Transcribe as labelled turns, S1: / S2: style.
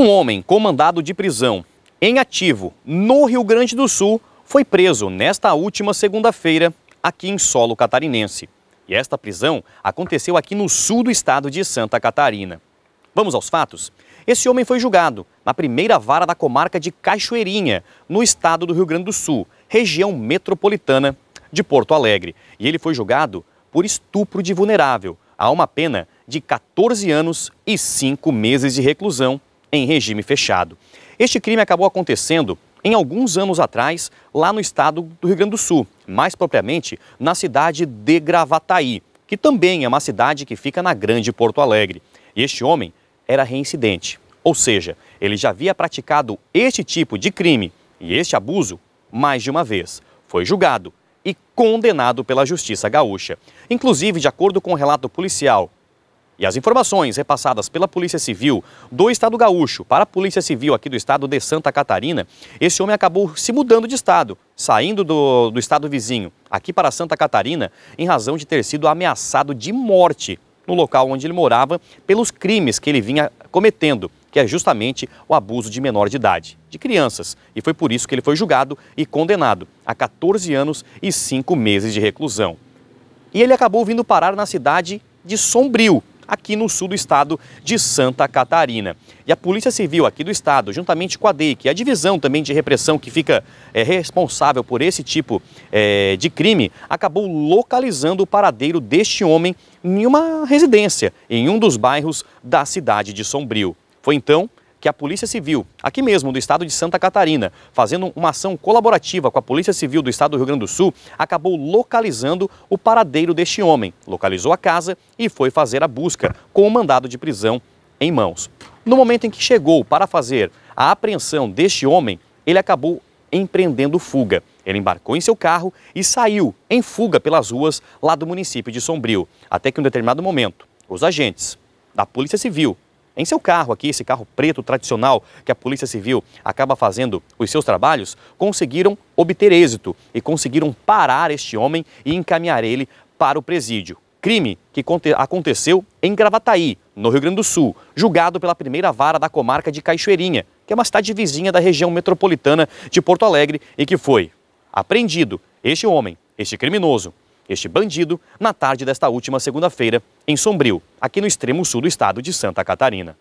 S1: Um homem com mandado de prisão em ativo no Rio Grande do Sul foi preso nesta última segunda-feira aqui em solo catarinense. E esta prisão aconteceu aqui no sul do estado de Santa Catarina. Vamos aos fatos? Esse homem foi julgado na primeira vara da comarca de Cachoeirinha, no estado do Rio Grande do Sul, região metropolitana de Porto Alegre. E ele foi julgado por estupro de vulnerável a uma pena de 14 anos e 5 meses de reclusão em regime fechado. Este crime acabou acontecendo em alguns anos atrás, lá no estado do Rio Grande do Sul, mais propriamente na cidade de Gravataí, que também é uma cidade que fica na Grande Porto Alegre. E este homem era reincidente, ou seja, ele já havia praticado este tipo de crime e este abuso mais de uma vez. Foi julgado e condenado pela Justiça Gaúcha. Inclusive, de acordo com o um relato policial e as informações repassadas pela Polícia Civil do Estado Gaúcho para a Polícia Civil aqui do Estado de Santa Catarina, esse homem acabou se mudando de estado, saindo do, do estado vizinho aqui para Santa Catarina, em razão de ter sido ameaçado de morte no local onde ele morava pelos crimes que ele vinha cometendo, que é justamente o abuso de menor de idade, de crianças. E foi por isso que ele foi julgado e condenado a 14 anos e 5 meses de reclusão. E ele acabou vindo parar na cidade de Sombrio, aqui no sul do estado de Santa Catarina. E a Polícia Civil aqui do estado, juntamente com a Deic, a divisão também de repressão que fica é, responsável por esse tipo é, de crime, acabou localizando o paradeiro deste homem em uma residência, em um dos bairros da cidade de Sombrio. Foi então que a Polícia Civil, aqui mesmo do estado de Santa Catarina, fazendo uma ação colaborativa com a Polícia Civil do estado do Rio Grande do Sul, acabou localizando o paradeiro deste homem, localizou a casa e foi fazer a busca com o mandado de prisão em mãos. No momento em que chegou para fazer a apreensão deste homem, ele acabou empreendendo fuga. Ele embarcou em seu carro e saiu em fuga pelas ruas lá do município de Sombrio, até que em um determinado momento, os agentes da Polícia Civil em seu carro aqui, esse carro preto tradicional que a Polícia Civil acaba fazendo os seus trabalhos, conseguiram obter êxito e conseguiram parar este homem e encaminhar ele para o presídio. Crime que aconteceu em Gravataí, no Rio Grande do Sul, julgado pela primeira vara da comarca de Cachoeirinha, que é uma cidade vizinha da região metropolitana de Porto Alegre e que foi apreendido este homem, este criminoso, este bandido, na tarde desta última segunda-feira, em Sombrio, aqui no extremo sul do estado de Santa Catarina.